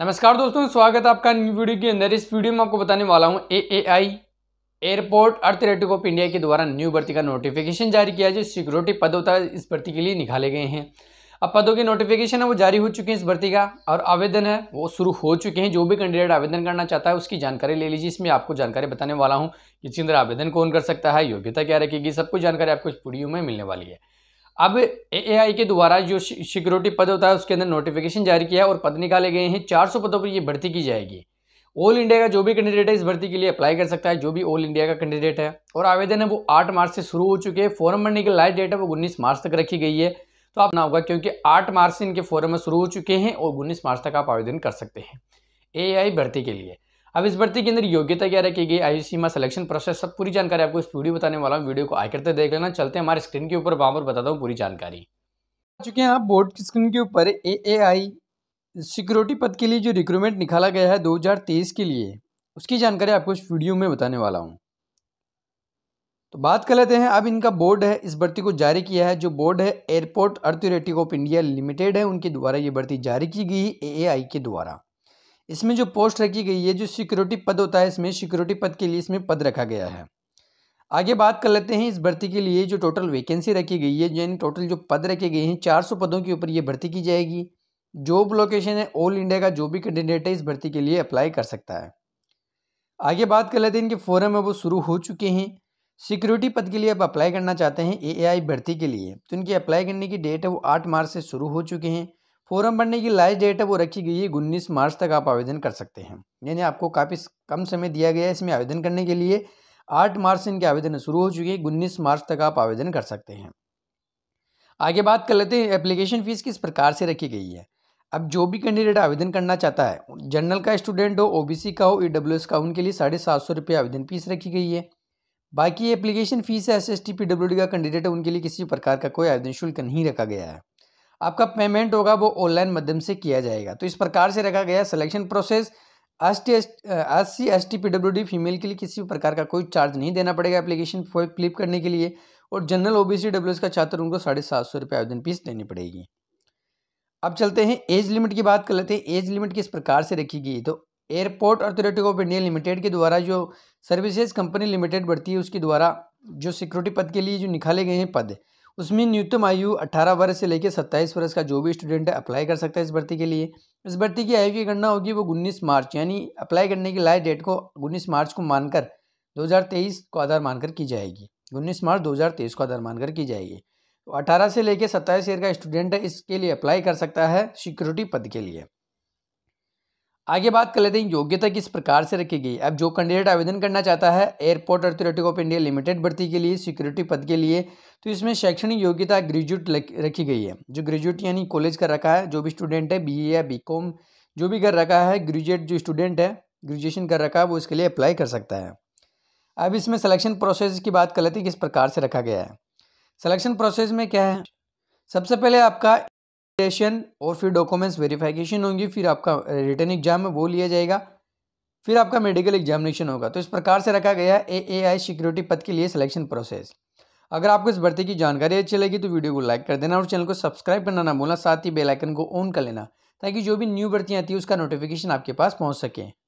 नमस्कार दोस्तों स्वागत है आपका न्यू वीडियो के अंदर इस वीडियो में आपको बताने वाला हूँ A A I airport authority of India के द्वारा न्यू भर्ती का नोटिफिकेशन जारी किया जो सिक्योरिटी पदों तक इस भर्ती के लिए निकाले गए हैं अब पदों के नोटिफिकेशन है वो जारी हो चुके हैं इस भर्ती का और आवेदन है वो शुरू हो चुके हैं जो भी कैंडिडेट आवेदन करना चाहता है उसकी जानकारी ले लीजिए इसमें आपको जानकारी बताने वाला हूँ कि इसके अंदर आवेदन कौन कर सकता है योग्यता क्या रखेगी सब कुछ जानकारी आपको इस वीडियो में मिलने वाली है अब ए के द्वारा जो सिक्योरिटी पद होता है उसके अंदर नोटिफिकेशन जारी किया है और पद निकाले गए हैं 400 पदों पर ये भर्ती की जाएगी ऑल इंडिया का जो भी कैंडिडेट है इस भर्ती के लिए अप्लाई कर सकता है जो भी ऑल इंडिया का कैंडिडेट है और आवेदन है वो आठ मार्च से शुरू हो चुके हैं फॉर्म भरने की लास्ट डेट है वो उन्नीस मार्च तक रखी गई है तो आप ना होगा क्योंकि आठ मार्च से इनके फॉर्म शुरू हो चुके हैं और उन्नीस मार्च तक आप आवेदन कर सकते हैं ए भर्ती के लिए अब इस भर्ती के अंदर योग्यता क्या रखी गई आयु सीमा सिलेक्शन प्रोसेस सब पूरी जानकारी आपको इस वीडियो बताने वाला हूँ वीडियो को आकर करते देख लेना चलते हैं हमारे स्क्रीन के ऊपर वहाँ पर बताता हूँ पूरी जानकारी हैं आप बोर्ड की स्क्रीन के ऊपर ए ए आई सिक्योरिटी पद के लिए जो रिक्रूटमेंट निकाला गया है 2023 के लिए उसकी जानकारी आपको इस वीडियो में बताने वाला हूँ तो बात कर लेते हैं अब इनका बोर्ड है इस भर्ती को जारी किया है जो बोर्ड है airport authority of India limited है उनके द्वारा ये भर्ती जारी की गई ए के द्वारा इसमें जो पोस्ट रखी गई है जो सिक्योरिटी पद होता है इसमें सिक्योरिटी पद के लिए इसमें पद रखा गया है आगे बात कर लेते हैं इस भर्ती के लिए जो टोटल वैकेंसी रखी गई है यानी टोटल जो पद रखे गए हैं 400 पदों के ऊपर ये भर्ती की जाएगी जॉब लोकेशन है ऑल इंडिया का जो भी कैंडिडेट है इस भर्ती के लिए अप्लाई कर सकता है आगे बात कर लेते हैं इनके फॉरम है वो शुरू हो चुके हैं सिक्योरिटी पद के लिए आप अप्लाई करना चाहते हैं ए भर्ती के लिए तो इनकी अप्लाई करने की डेट है वो आठ मार्च से शुरू हो चुके हैं फॉर्म भरने की लास्ट डेट है वो रखी गई है उन्नीस मार्च तक आप आवेदन कर सकते हैं यानी आपको काफ़ी कम समय दिया गया है इसमें आवेदन करने के लिए आठ मार्च से इनके आवेदन शुरू हो चुके हैं उन्नीस मार्च तक आप आवेदन कर सकते हैं आगे बात कर लेते हैं एप्लीकेशन फ़ीस किस प्रकार से रखी गई है अब जो भी कैंडिडेट आवेदन करना चाहता है जनरल का स्टूडेंट हो ओबीसी का हो ई का उनके लिए साढ़े सात सौ रुपये आवेदन फीस रखी गई है बाकी एप्लीकेशन फ़ीस है S S T P W D का कैंडिडेट है उनके लिए किसी प्रकार का कोई आवेदन शुल्क नहीं रखा गया है आपका पेमेंट होगा वो ऑनलाइन माध्यम से किया जाएगा तो इस प्रकार से रखा गया selection process S T S S C S T P W D female के लिए किसी भी प्रकार का कोई चार्ज नहीं देना पड़ेगा एप्लीकेशन फॉर फ्लिप करने के लिए और general O B C W S का छात्र उनको साढ़े सात सौ रुपये आवेदन फीस देनी पड़ेगी अब चलते हैं एज लिमिट की बात कर लेते हैं एज लिमिट किस प्रकार से रखी गई तो airport authority of India limited के द्वारा जो सर्विसेज कंपनी लिमिटेड बढ़ती है उसके द्वारा जो सिक्योरिटी पद के लिए जो निकाले गए हैं पद उसमें न्यूनतम आयु 18 वर्ष से लेकर 27 वर्ष का जो भी स्टूडेंट है अप्लाई कर सकता है इस भर्ती के लिए इस भर्ती की आयु की गणना होगी वो उन्नीस मार्च यानी अप्लाई करने की लाइव डेट को उन्नीस मार्च को मानकर 2023 को आधार मानकर की जाएगी उन्नीस मार्च 2023 को आधार मानकर की जाएगी तो अठारह से लेकर सत्ताईस ईयर का स्टूडेंट इसके लिए अप्लाई कर सकता है सिक्योरिटी पद के लिए आगे बात कर लेते हैं योग्यता किस प्रकार से रखी गई अब जो कैंडिडेट आवेदन करना चाहता है airport authority of India limited भर्ती के लिए सिक्योरिटी पद के लिए तो इसमें शैक्षणिक योग्यता ग्रेजुएट रखी गई है जो ग्रेजुएट यानी कॉलेज कर रखा है जो भी स्टूडेंट है बी या बी जो भी कर रखा है ग्रेजुएट जो स्टूडेंट है ग्रेजुएशन कर रखा है वो इसके लिए अप्लाई कर सकता है अब इसमें सलेक्शन प्रोसेस की बात कर लेते हैं किस प्रकार से रखा गया है सलेक्शन प्रोसेस में क्या है सबसे पहले आपका वेरिफिकेशन और फिर डॉक्यूमेंट्स वेरिफिकेशन होंगी फिर आपका रिटर्न एग्जाम है वो लिया जाएगा फिर आपका मेडिकल एग्जामिनेशन होगा तो इस प्रकार से रखा गया है ए ए आई सिक्योरिटी पद के लिए सिलेक्शन प्रोसेस अगर आपको इस भर्ती की जानकारी अच्छी लगी तो वीडियो को लाइक कर देना और चैनल को सब्सक्राइब करना ना भूलना साथ ही बेल आइकन को ऑन कर लेना ताकि जो भी न्यू भर्तियाँ आती है उसका नोटिफिकेशन आपके पास पहुँच सके